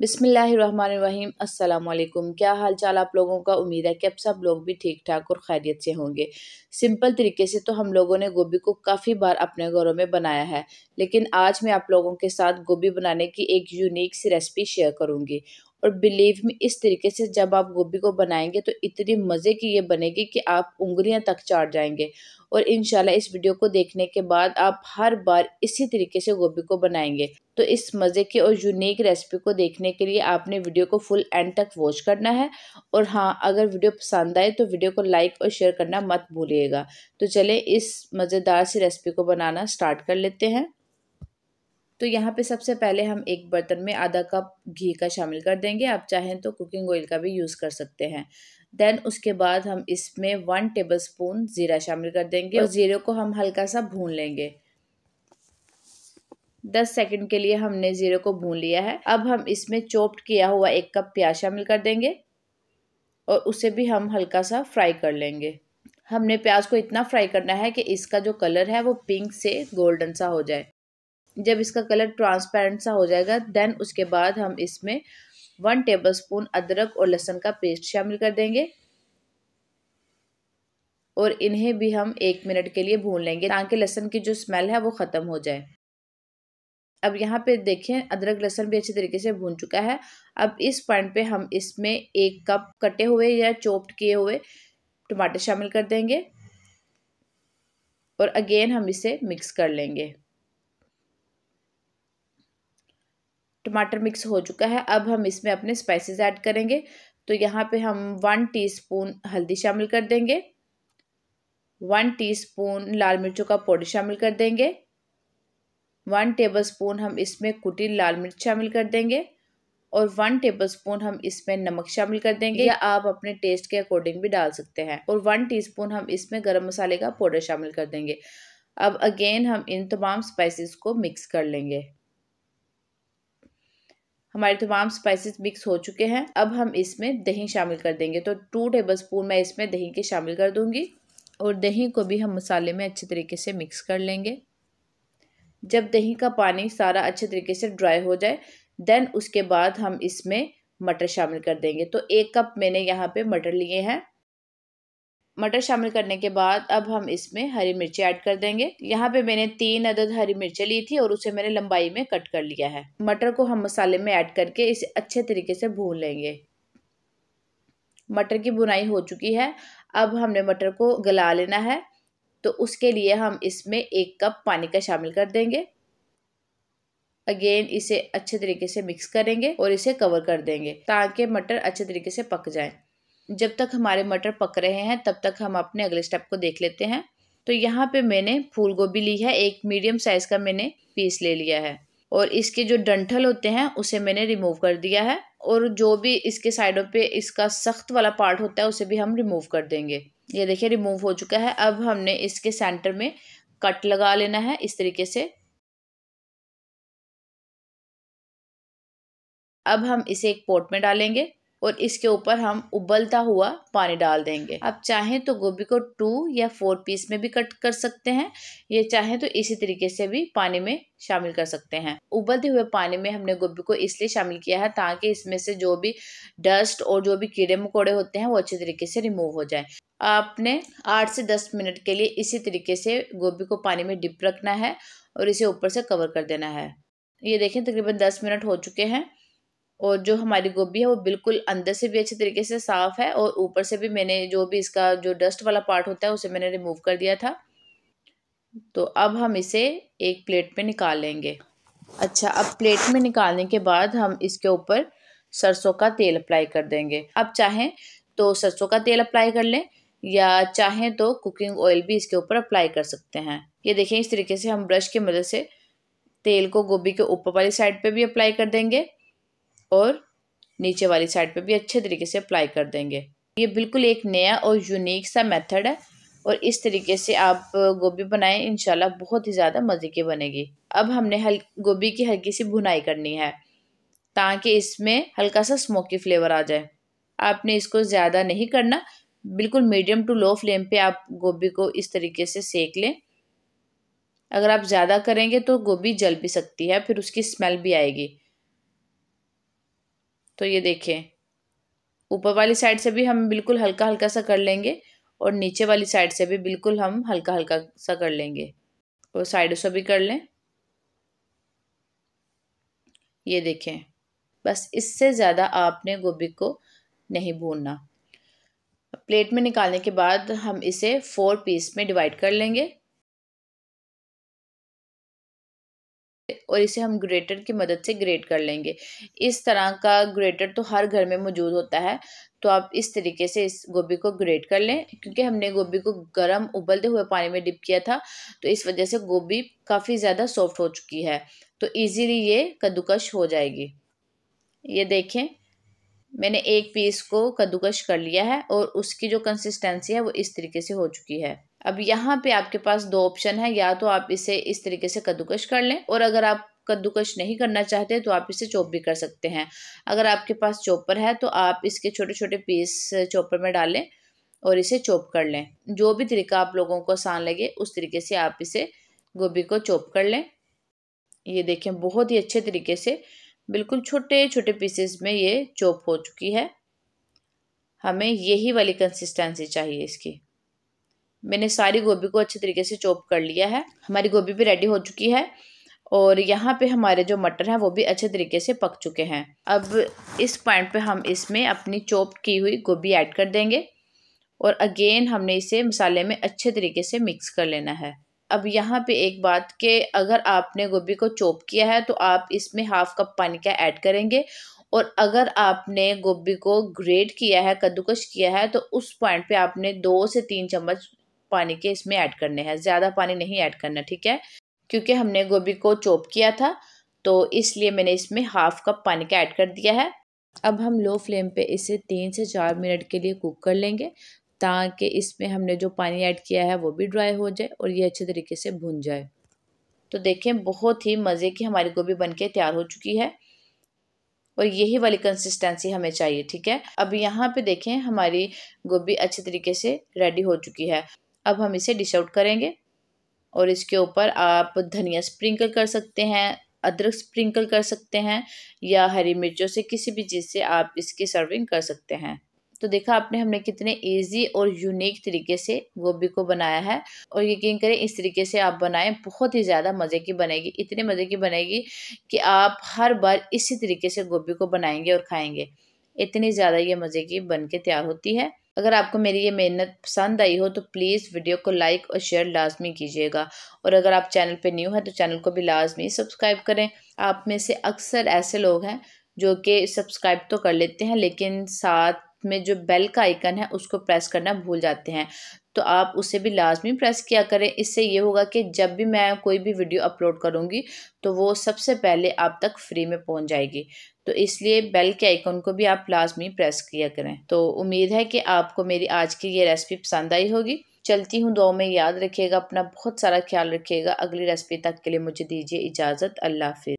बिसमीम् अल्लाम क्या हाल चाल आप लोगों का उम्मीद है कि अब सब लोग भी ठीक ठाक और खैरियत से होंगे सिंपल तरीके से तो हम लोगों ने गोभी को काफ़ी बार अपने घरों में बनाया है लेकिन आज मैं आप लोगों के साथ गोभी बनाने की एक यूनिक सी रेसिपी शेयर करूँगी और बिलीव में इस तरीके से जब आप गोभी को बनाएंगे तो इतनी मज़े की ये बनेगी कि आप उंगलियां तक चाट जाएंगे और इन इस वीडियो को देखने के बाद आप हर बार इसी तरीके से गोभी को बनाएंगे तो इस मज़े की और यूनिक रेसिपी को देखने के लिए आपने वीडियो को फुल एंड तक वॉच करना है और हाँ अगर वीडियो पसंद आए तो वीडियो को लाइक और शेयर करना मत भूलिएगा तो चले इस मज़ेदार सी रेसिपी को बनाना स्टार्ट कर लेते हैं तो यहाँ पे सबसे पहले हम एक बर्तन में आधा कप घी का शामिल कर देंगे आप चाहें तो कुकिंग ऑयल का भी यूज़ कर सकते हैं देन उसके बाद हम इसमें वन टेबल स्पून ज़ीरा शामिल कर देंगे और ज़ीरे को हम हल्का सा भून लेंगे दस सेकंड के लिए हमने ज़ीरे को भून लिया है अब हम इसमें चोप्ड किया हुआ एक कप प्याज शामिल कर देंगे और उसे भी हम हल्का सा फ्राई कर लेंगे हमने प्याज को इतना फ्राई करना है कि इसका जो कलर है वो पिंक से गोल्डन सा हो जाए जब इसका कलर ट्रांसपेरेंट सा हो जाएगा देन उसके बाद हम इसमें वन टेबलस्पून अदरक और लहसुन का पेस्ट शामिल कर देंगे और इन्हें भी हम एक मिनट के लिए भून लेंगे ताकि लहसुन की जो स्मेल है वो ख़त्म हो जाए अब यहाँ पे देखें अदरक लहसुन भी अच्छे तरीके से भून चुका है अब इस पॉइंट पे हम इसमें एक कप कटे हुए या चोप्ड किए हुए टमाटर शामिल कर देंगे और अगेन हम इसे मिक्स कर लेंगे टमाटर मिक्स हो चुका है अब हम इसमें अपने स्पाइसेस ऐड करेंगे तो यहाँ पे हम वन टीस्पून हल्दी शामिल कर देंगे वन टीस्पून लाल मिर्चों का पाउडर शामिल कर देंगे वन टेबलस्पून हम इसमें कुटी लाल मिर्च शामिल कर देंगे और वन टेबलस्पून हम इसमें नमक शामिल कर देंगे या आप अपने टेस्ट के अकॉर्डिंग भी डाल सकते हैं और वन टीस्पून हम इसमें गरम मसाले का पाउडर शामिल कर देंगे अब अगेन हम इन तमाम स्पाइसेस को मिक्स कर लेंगे हमारे तमाम स्पाइसेस मिक्स हो चुके हैं अब हम इसमें दही शामिल कर देंगे तो टू टेबल स्पून मैं इसमें दही के शामिल कर दूँगी और दही को भी हम मसाले में अच्छे तरीके से मिक्स कर लेंगे जब दही का पानी सारा अच्छे तरीके से ड्राई हो जाए देन उसके बाद हम इसमें मटर शामिल कर देंगे तो एक कप मैंने यहाँ पे मटर लिए हैं मटर शामिल करने के बाद अब हम इसमें हरी मिर्ची ऐड कर देंगे यहाँ पे मैंने तीन अदद हरी मिर्च ली थी और उसे मैंने लंबाई में कट कर लिया है मटर को हम मसाले में ऐड करके इसे अच्छे तरीके से भून लेंगे मटर की बुनाई हो चुकी है अब हमने मटर को गला लेना है तो उसके लिए हम इसमें एक कप पानी का शामिल कर देंगे अगेन इसे अच्छे तरीके से मिक्स करेंगे और इसे कवर कर देंगे ताकि मटर अच्छे तरीके से पक जाए जब तक हमारे मटर पक रहे हैं तब तक हम अपने अगले स्टेप को देख लेते हैं तो यहाँ पे मैंने फूल गोभी ली है एक मीडियम साइज़ का मैंने पीस ले लिया है और इसके जो डंठल होते हैं उसे मैंने रिमूव कर दिया है और जो भी इसके साइडों पे इसका सख्त वाला पार्ट होता है उसे भी हम रिमूव कर देंगे ये देखिए रिमूव हो चुका है अब हमने इसके सेंटर में कट लगा लेना है इस तरीके से अब हम इसे एक पोट में डालेंगे और इसके ऊपर हम उबलता हुआ पानी डाल देंगे आप चाहें तो गोभी को टू या फोर पीस में भी कट कर सकते हैं ये चाहें तो इसी तरीके से भी पानी में शामिल कर सकते हैं उबलते हुए पानी में हमने गोभी को इसलिए शामिल किया है ताकि इसमें से जो भी डस्ट और जो भी कीड़े मकोड़े होते हैं वो अच्छे तरीके से रिमूव हो जाए आपने आठ से दस मिनट के लिए इसी तरीके से गोभी को पानी में डिप रखना है और इसे ऊपर से कवर कर देना है ये देखें तकरीबन दस मिनट हो चुके हैं और जो हमारी गोभी है वो बिल्कुल अंदर से भी अच्छे तरीके से साफ़ है और ऊपर से भी मैंने जो भी इसका जो डस्ट वाला पार्ट होता है उसे मैंने रिमूव कर दिया था तो अब हम इसे एक प्लेट में निकाल लेंगे अच्छा अब प्लेट में निकालने के बाद हम इसके ऊपर सरसों का तेल अप्लाई कर देंगे अब चाहें तो सरसों का तेल अप्लाई कर लें या चाहें तो कुकिंग ऑयल भी इसके ऊपर अप्लाई कर सकते हैं ये देखें इस तरीके से हम ब्रश की मदद से तेल को गोभी के ऊपर वाली साइड पे भी अप्लाई कर देंगे और नीचे वाली साइड पे भी अच्छे तरीके से अप्लाई कर देंगे ये बिल्कुल एक नया और यूनिक सा मेथड है और इस तरीके से आप गोभी बनाएं इनशाला बहुत ही ज़्यादा मज़े की बनेगी अब हमने हल गोभी की हल्की सी भुनाई करनी है ताकि इसमें हल्का सा स्मोकी फ्लेवर आ जाए आपने इसको ज़्यादा नहीं करना बिल्कुल मीडियम टू लो फ्लेम पे आप गोभी को इस तरीके से सेक लें अगर आप ज़्यादा करेंगे तो गोभी जल भी सकती है फिर उसकी स्मेल भी आएगी तो ये देखें ऊपर वाली साइड से भी हम बिल्कुल हल्का हल्का सा कर लेंगे और नीचे वाली साइड से भी बिल्कुल हम हल्का हल्का सा कर लेंगे और साइडों से भी कर लें ये देखें बस इससे ज़्यादा आपने गोभी को नहीं भूनना प्लेट में निकालने के बाद हम इसे फोर पीस में डिवाइड कर लेंगे और इसे हम ग्रेटर की मदद से ग्रेट कर लेंगे इस तरह का ग्रेटर तो हर घर में मौजूद होता है तो आप इस तरीके से इस गोभी को ग्रेट कर लें क्योंकि हमने गोभी को गर्म उबलते हुए पानी में डिप किया था तो इस वजह से गोभी काफ़ी ज़्यादा सॉफ्ट हो चुकी है तो ईजीली ये कद्दूकश हो जाएगी ये देखें मैंने एक पीस को कद्दूकश कर लिया है और उसकी जो कंसिस्टेंसी है वो इस तरीके से हो चुकी है अब यहाँ पे आपके पास दो ऑप्शन है या तो आप इसे इस तरीके से कद्दूकश कर लें और अगर आप कद्दूकश नहीं करना चाहते तो आप इसे चॉप भी कर सकते हैं अगर आपके पास चॉपर है तो आप इसके छोटे छोटे पीस चॉपर में डालें और इसे चॉप कर लें जो भी तरीका आप लोगों को आसान लगे उस तरीके से आप इसे गोभी को चॉप कर लें ये देखें बहुत ही अच्छे तरीके से बिल्कुल छोटे छोटे पीसेस में ये चॉप हो चुकी है हमें यही वाली कंसिस्टेंसी चाहिए इसकी मैंने सारी गोभी को अच्छे तरीके से चॉप कर लिया है हमारी गोभी भी रेडी हो चुकी है और यहाँ पे हमारे जो मटर हैं वो भी अच्छे तरीके से पक चुके हैं अब इस पॉइंट पे हम इसमें अपनी चॉप की हुई गोभी ऐड कर देंगे और अगेन हमने इसे मसाले में अच्छे तरीके से मिक्स कर लेना है अब यहाँ पे एक बात के अगर आपने गोभी को चॉप किया है तो आप इसमें हाफ कप पानी का ऐड करेंगे और अगर आपने गोभी को ग्रेट किया है कद्दूकश किया है तो उस पॉइंट पे आपने दो से तीन चम्मच पानी के इसमें ऐड करने हैं ज़्यादा पानी नहीं ऐड करना ठीक है क्योंकि हमने गोभी को चॉप किया था तो इसलिए मैंने इसमें हाफ कप पानी का ऐड कर दिया है अब हम लो फ्लेम पे इसे तीन से चार मिनट के लिए कुक कर लेंगे ताकि इसमें हमने जो पानी ऐड किया है वो भी ड्राई हो जाए और ये अच्छे तरीके से भुन जाए तो देखें बहुत ही मज़े की हमारी गोभी बनके तैयार हो चुकी है और यही वाली कंसिस्टेंसी हमें चाहिए ठीक है अब यहाँ पे देखें हमारी गोभी अच्छे तरीके से रेडी हो चुकी है अब हम इसे डिश आउट करेंगे और इसके ऊपर आप धनिया स्प्रिंकल कर सकते हैं अदरक स्प्रिंकल कर सकते हैं या हरी मिर्चों से किसी भी चीज़ से आप इसकी सर्विंग कर सकते हैं तो देखा आपने हमने कितने इजी और यूनिक तरीके से गोभी को बनाया है और यकीन करें इस तरीके से आप बनाएं बहुत ही ज़्यादा मज़े की बनेगी इतने मज़े की बनेगी कि आप हर बार इसी तरीके से गोभी को बनाएंगे और खाएंगे इतनी ज़्यादा ये मज़े की बन के तैयार होती है अगर आपको मेरी ये मेहनत पसंद आई हो तो प्लीज़ वीडियो को लाइक और शेयर लाजमी कीजिएगा और अगर आप चैनल पे न्यू हैं तो चैनल को भी लाजमी सब्सक्राइब करें आप में से अक्सर ऐसे लोग हैं जो कि सब्सक्राइब तो कर लेते हैं लेकिन साथ में जो बेल का आइकन है उसको प्रेस करना भूल जाते हैं तो आप उसे भी लाजमी प्रेस किया करें इससे ये होगा कि जब भी मैं कोई भी वीडियो अपलोड करूँगी तो वो सबसे पहले आप तक फ्री में पहुँच जाएगी तो इसलिए बेल के आइकन को भी आप लाजमी प्रेस किया करें तो उम्मीद है कि आपको मेरी आज की ये रेसिपी पसंद आई होगी चलती हूँ दो में याद रखिएगा अपना बहुत सारा ख्याल रखिएगा अगली रेसिपी तक के लिए मुझे दीजिए इजाज़त अल्लाह हाफि